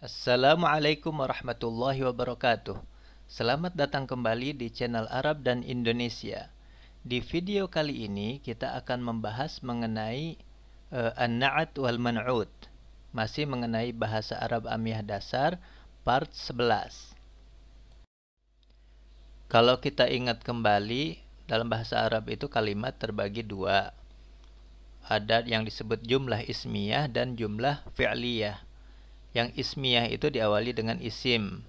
Assalamualaikum warahmatullahi wabarakatuh. Selamat datang kembali di channel Arab dan Indonesia. Di video kali ini kita akan membahas mengenai uh, an-na'at wal man'ut. Masih mengenai bahasa Arab Amiyah dasar part 11. Kalau kita ingat kembali dalam bahasa Arab itu kalimat terbagi dua. Ada yang disebut jumlah ismiyah dan jumlah fi'liyah yang ismiyah itu diawali dengan isim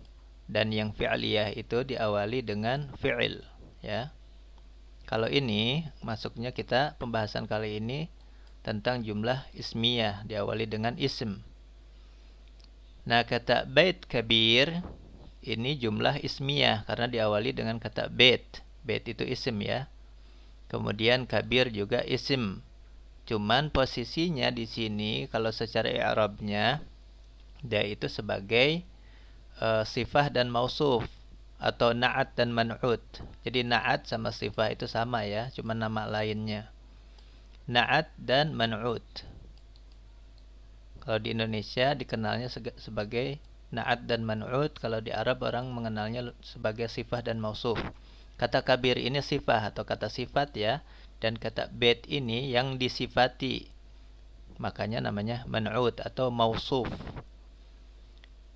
dan yang fi'liyah itu diawali dengan fi'il ya kalau ini masuknya kita pembahasan kali ini tentang jumlah ismiyah diawali dengan isim. nah kata bait kabir ini jumlah ismiyah karena diawali dengan kata bait bait itu isim ya kemudian kabir juga isim cuman posisinya di sini kalau secara i'rabnya dia itu sebagai uh, sifah dan mausuf atau naat dan man'ud. Jadi naat sama sifah itu sama ya, cuma nama lainnya. Naat dan man'ud. Kalau di Indonesia dikenalnya sebagai naat dan man'ud, kalau di Arab orang mengenalnya sebagai sifah dan mausuf. Kata kabir ini sifah atau kata sifat ya, dan kata bed ini yang disifati. Makanya namanya man'ud atau mausuf.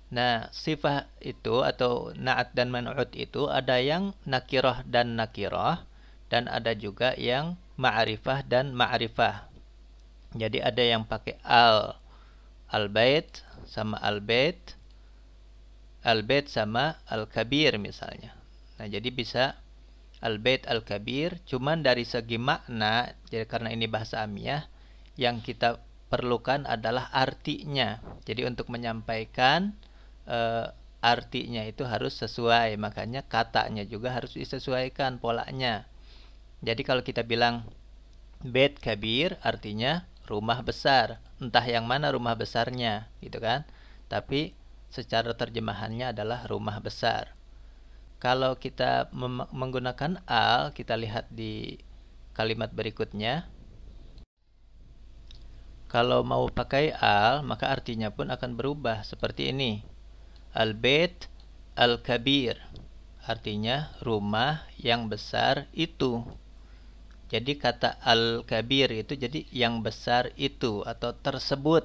Nah, sifat itu atau na'at dan man'ut itu ada yang nakirah dan nakirah dan ada juga yang ma'rifah dan ma'rifah. Jadi ada yang pakai al al-bait sama al-bait al-bait sama al-kabir misalnya. Nah, jadi bisa al-bait al-kabir cuman dari segi makna jadi karena ini bahasa Amiyah yang kita perlukan adalah artinya. Jadi untuk menyampaikan uh, artinya itu harus sesuai makanya katanya juga harus disesuaikan polanya jadi kalau kita bilang bed kabir artinya rumah besar entah yang mana rumah besarnya gitu kan tapi secara terjemahannya adalah rumah besar kalau kita menggunakan al kita lihat di kalimat berikutnya kalau mau pakai al maka artinya pun akan berubah seperti ini al-bait al-kabir artinya rumah yang besar itu. Jadi kata al-kabir itu jadi yang besar itu atau tersebut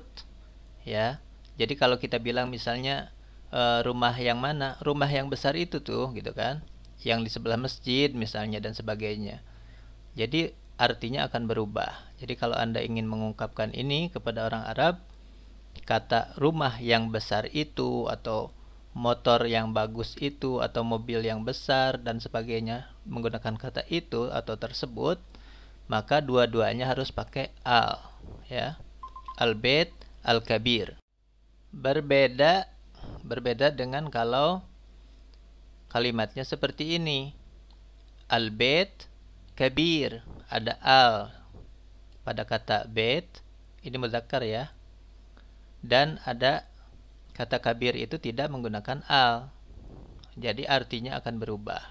ya. Jadi kalau kita bilang misalnya eh, rumah yang mana? Rumah yang besar itu tuh gitu kan. Yang di sebelah masjid misalnya dan sebagainya. Jadi artinya akan berubah. Jadi kalau Anda ingin mengungkapkan ini kepada orang Arab kata rumah yang besar itu atau motor yang bagus itu atau mobil yang besar dan sebagainya menggunakan kata itu atau tersebut maka dua-duanya harus pakai al ya al bait al kabir berbeda berbeda dengan kalau kalimatnya seperti ini al bait kabir ada al pada kata bait ini muzakkar ya dan ada kata kabir itu tidak menggunakan al. Jadi artinya akan berubah.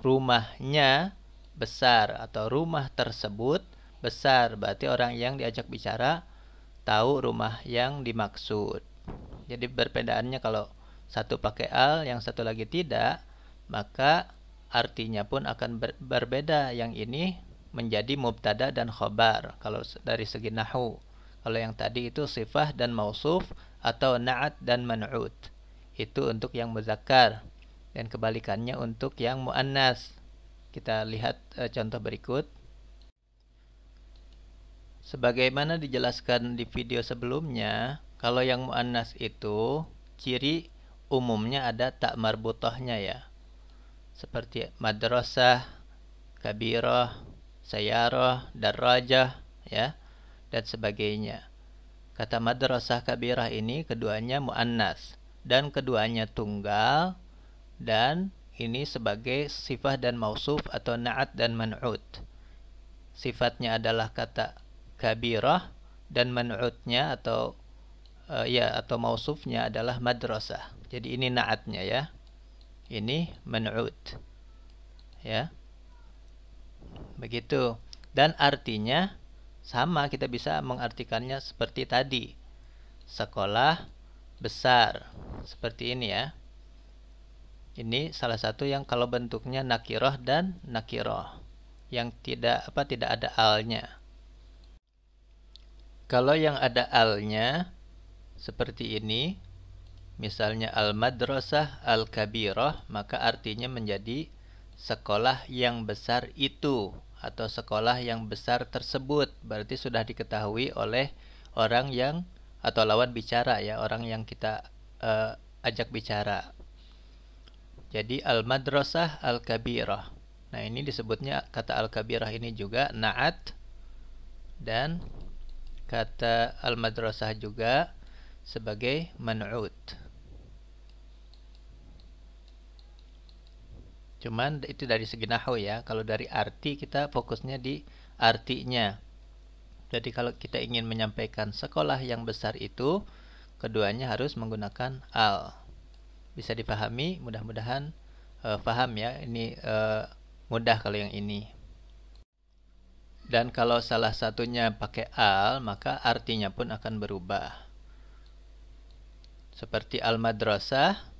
Rumahnya besar atau rumah tersebut besar berarti orang yang diajak bicara tahu rumah yang dimaksud. Jadi perbedaannya kalau satu pakai al, yang satu lagi tidak, maka artinya pun akan ber berbeda. Yang ini menjadi mubtada dan khobar kalau dari segi nahu. Kalau yang tadi itu sifah dan mausuf, atau na'at dan man'ut. Itu untuk yang muzakkar dan kebalikannya untuk yang muannas. Kita lihat e, contoh berikut. Sebagaimana dijelaskan di video sebelumnya, kalau yang muannas itu ciri umumnya ada tak marbutohnya ya. Seperti madrasah, kabiroh, sayaroh, darajah, ya, dan sebagainya. Kata madrasah kabirah ini keduanya muannas dan keduanya tunggal dan ini sebagai sifat dan mausuf atau na'at dan man'ut. Sifatnya adalah kata kabirah dan man'utnya atau uh, ya atau mausufnya adalah madrasah. Jadi ini na'atnya ya. Ini man'ut. Ya. Begitu. Dan artinya sama kita bisa mengartikannya seperti tadi. Sekolah besar seperti ini ya. Ini salah satu yang kalau bentuknya nakiroh dan nakiroh yang tidak apa tidak ada alnya. Kalau yang ada alnya seperti ini, misalnya al-madrasah al kabiroh maka artinya menjadi sekolah yang besar itu atau sekolah yang besar tersebut. Berarti sudah diketahui oleh orang yang atau lawan bicara ya, orang yang kita uh, ajak bicara. Jadi al-madrasah al-kabirah. Nah, ini disebutnya kata al-kabirah ini juga na'at dan kata al-madrasah juga sebagai man'ut. Cuman itu dari segi nahu ya. Kalau dari arti kita fokusnya di artinya. Jadi kalau kita ingin menyampaikan sekolah yang besar itu, keduanya harus menggunakan al. Bisa dipahami, mudah-mudahan uh, ya. Ini uh, mudah kalau yang ini. Dan kalau salah satunya pakai al, maka artinya pun akan berubah. Seperti al-madrasah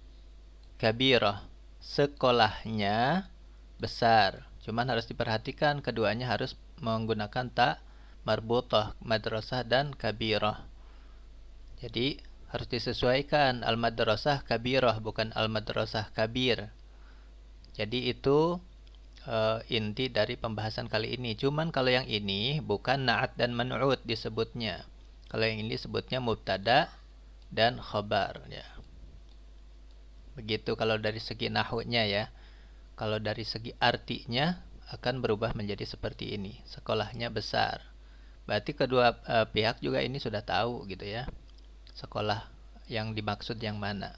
kabirah sekolahnya besar. Cuman harus diperhatikan keduanya harus menggunakan tak marbutoh, madrasah dan kabiroh. Jadi harus disesuaikan al-madrasah kabiroh bukan al-madrasah kabir. Jadi itu uh, inti dari pembahasan kali ini. Cuman kalau yang ini bukan naat dan menurut disebutnya. Kalau yang ini sebutnya mubtada dan khobar ya. Begitu kalau dari segi nahunya ya. Kalau dari segi artinya akan berubah menjadi seperti ini. Sekolahnya besar. Berarti kedua e, pihak juga ini sudah tahu gitu ya. Sekolah yang dimaksud yang mana.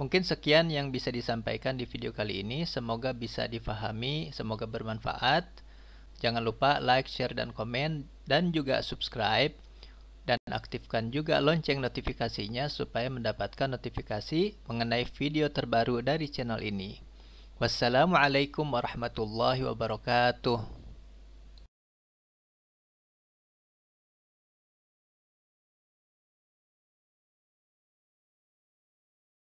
Mungkin sekian yang bisa disampaikan di video kali ini. Semoga bisa difahami, semoga bermanfaat. Jangan lupa like, share, dan komen, dan juga subscribe dan aktifkan juga lonceng notifikasinya supaya mendapatkan notifikasi mengenai video terbaru dari channel ini. Wassalamualaikum warahmatullahi wabarakatuh.